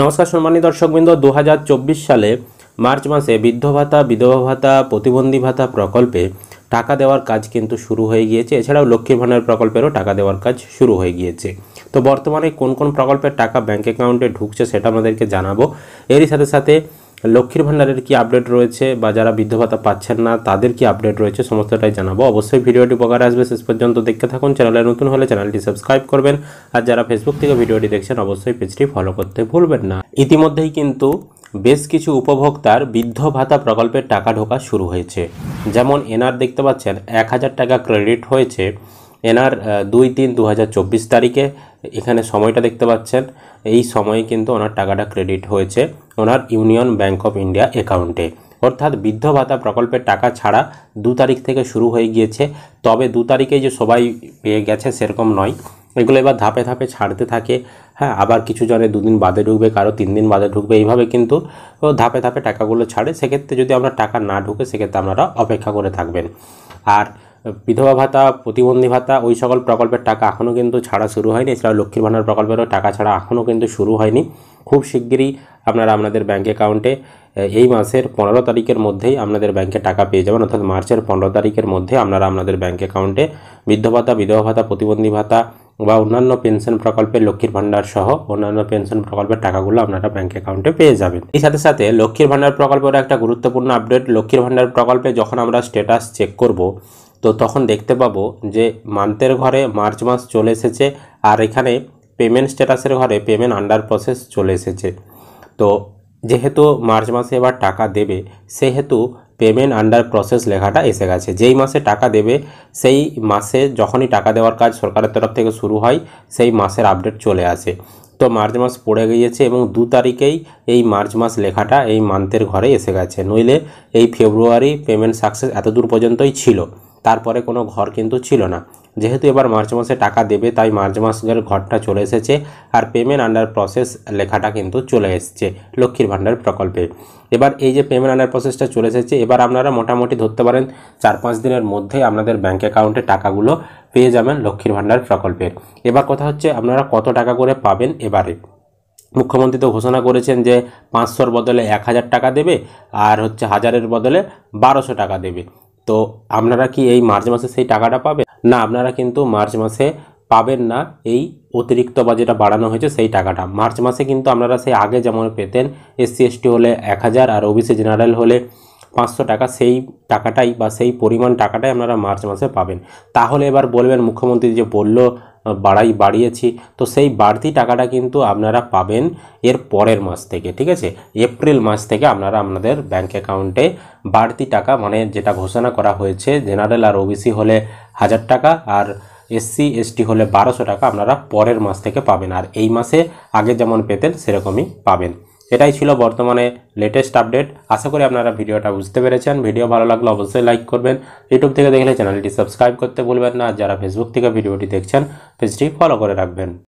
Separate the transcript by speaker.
Speaker 1: নমস্কার সম্মানী দর্শকবৃন্দ দু সালে মার্চ মাসে বৃদ্ধ ভাতা বিধবা ভাতা প্রতিবন্ধী ভাতা প্রকল্পে টাকা দেওয়ার কাজ কিন্তু শুরু হয়ে গিয়েছে এছাড়াও লক্ষ্মীর ভাণ্ডার প্রকল্পেরও টাকা দেওয়ার কাজ শুরু হয়ে গিয়েছে তো বর্তমানে কোন কোন প্রকল্পের টাকা ব্যাঙ্ক অ্যাকাউন্টে ঢুকছে সেটা আমাদেরকে জানাবো এরই সাথে সাথে লক্ষ্মীর ভাণ্ডারের কি আপডেট রয়েছে বা যারা বৃদ্ধ ভাতা পাচ্ছেন না তাদের কি আপডেট রয়েছে সমস্তটাই জানাবো অবশ্যই ভিডিওটি উপকার আসবে শেষ পর্যন্ত দেখতে থাকুন চ্যানেলে নতুন হলে চ্যানেলটি সাবস্ক্রাইব করবেন আর যারা ফেসবুক থেকে ভিডিওটি দেখছেন অবশ্যই পেজটি ফলো করতে ভুলবেন না ইতিমধ্যেই কিন্তু বেশ কিছু উপভোক্তার বৃদ্ধ ভাতা প্রকল্পের টাকা ঢোকা শুরু হয়েছে যেমন এনার দেখতে পাচ্ছেন এক হাজার টাকা ক্রেডিট হয়েছে এনার দুই তিন দু তারিখে এখানে সময়টা দেখতে পাচ্ছেন এই সময়ে কিন্তু ওনার টাকাটা ক্রেডিট হয়েছে ওনার ইউনিয়ন ব্যাঙ্ক অফ ইন্ডিয়া অ্যাকাউন্টে অর্থাৎ বৃদ্ধ ভাতা প্রকল্পের টাকা ছাড়া দু তারিখ থেকে শুরু হয়ে গিয়েছে তবে দু তারিখে যে সবাই পেয়ে গেছে সেরকম নয় এগুলো এবার ধাপে ধাপে ছাড়তে থাকে হ্যাঁ আবার কিছু জনে দুদিন বাদে ঢুকবে কারো তিন দিন বাদে ঢুকবে এইভাবে কিন্তু ধাপে ধাপে টাকাগুলো ছাড়ে সেক্ষেত্রে যদি আমরা টাকা না ঢুকে সেক্ষেত্রে আপনারা অপেক্ষা করে থাকবেন আর বিধবা ভাতা প্রতিবন্ধী ভাতা ওই সকল প্রকল্পের টাকা এখনও কিন্তু ছাড়া শুরু হয়নি এছাড়াও লক্ষ্মীর ভাণ্ডার প্রকল্পেরও টাকা ছাড়া এখনও কিন্তু শুরু হয়নি খুব শিগগিরই আপনারা আপনাদের ব্যাঙ্ক অ্যাকাউন্টে এই মাসের পনেরো তারিখের মধ্যেই আপনাদের ব্যাঙ্কে টাকা পেয়ে যাবেন অর্থাৎ মার্চের পনেরো তারিখের মধ্যে আপনারা আপনাদের ব্যাঙ্ক অ্যাকাউন্টে বৃদ্ধ ভাতা বিধবা ভাতা প্রতিবন্ধী ভাতা বা অন্যান্য পেনশন প্রকল্পের লক্ষ্মীর ভাণ্ডার সহ অন্যান্য পেনশন প্রকল্পের টাকাগুলো আপনারা ব্যাঙ্ক অ্যাকাউন্টে পেয়ে যাবেন এই সাথে সাথে লক্ষ্মীর ভাণ্ডার প্রকল্পের একটা গুরুত্বপূর্ণ আপডেট লক্ষ্মীর ভাণ্ডার প্রকল্পে যখন আমরা স্টেটাস চেক করব তো তখন দেখতে পাবো যে মান্থের ঘরে মার্চ মাস চলে এসেছে আর এখানে পেমেন্ট স্ট্যাটাসের ঘরে পেমেন্ট আন্ডার প্রসেস চলে এসেছে তো যেহেতু মার্চ মাসে এবার টাকা দেবে সেহেতু পেমেন্ট আন্ডার প্রসেস লেখাটা এসে গেছে যেই মাসে টাকা দেবে সেই মাসে যখনই টাকা দেওয়ার কাজ সরকারের তরফ থেকে শুরু হয় সেই মাসের আপডেট চলে আসে তো মার্চ মাস পড়ে গিয়েছে এবং দু তারিখেই এই মার্চ মাস লেখাটা এই মান্থের ঘরে এসে গেছে নইলে এই ফেব্রুয়ারি পেমেন্ট সাকসেস এত দূর পর্যন্তই ছিল তারপরে কোনো ঘর কিন্তু ছিল না যেহেতু এবার মার্চ মাসে টাকা দেবে তাই মার্চ মাসের ঘরটা চলে এসেছে আর পেমেন্ট আন্ডার প্রসেস লেখাটা কিন্তু চলে এসছে লক্ষ্মীর ভাণ্ডার প্রকল্পে এবার এই যে পেমেন্ট আন্ডার প্রসেসটা চলে এসেছে এবার আপনারা মোটামুটি ধরতে পারেন চার পাঁচ দিনের মধ্যে আপনাদের ব্যাঙ্ক অ্যাকাউন্টে টাকাগুলো পেয়ে যাবেন লক্ষ্মীর ভাণ্ডার প্রকল্পের এবার কথা হচ্ছে আপনারা কত টাকা করে পাবেন এবারে মুখ্যমন্ত্রী তো ঘোষণা করেছেন যে পাঁচশোর বদলে এক হাজার টাকা দেবে আর হচ্ছে হাজারের বদলে বারোশো টাকা দেবে তো আপনারা কি এই মার্চ মাসে সেই টাকাটা পাবেন না আপনারা কিন্তু মার্চ মাসে পাবেন না এই অতিরিক্ত বা যেটা বাড়ানো হয়েছে সেই টাকাটা মার্চ মাসে কিন্তু আপনারা সেই আগে যেমন পেতেন এসসি এসটি হলে এক হাজার আর ওবিসি জেনারেল হলে পাঁচশো টাকা সেই টাকাটাই বা সেই পরিমাণ টাকাটাই আপনারা মার্চ মাসে পাবেন তাহলে এবার বলবেন মুখ্যমন্ত্রী যে বললো বাড়াই বাড়িয়েছি তো সেই বাড়তি টাকাটা কিন্তু আপনারা পাবেন এর পরের মাস থেকে ঠিক আছে এপ্রিল মাস থেকে আপনারা আপনাদের ব্যাঙ্ক অ্যাকাউন্টে বাড়তি টাকা মানে যেটা ঘোষণা করা হয়েছে জেনারেল আর ওবিসি হলে হাজার টাকা আর এসসি এসটি হলে বারোশো টাকা আপনারা পরের মাস থেকে পাবেন আর এই মাসে আগে যেমন পেতেন সেরকমই পাবেন এটাই ছিল বর্তমানে লেটেস্ট আপডেট আশা করি আপনারা ভিডিওটা বুঝতে পেরেছেন ভিডিও ভালো লাগলে অবশ্যই লাইক করবেন ইউটিউব থেকে দেখলে চ্যানেলটি সাবস্ক্রাইব করতে ভুলবেন না যারা ফেসবুক থেকে ভিডিওটি দেখছেন পেজটি ফলো করে রাখবেন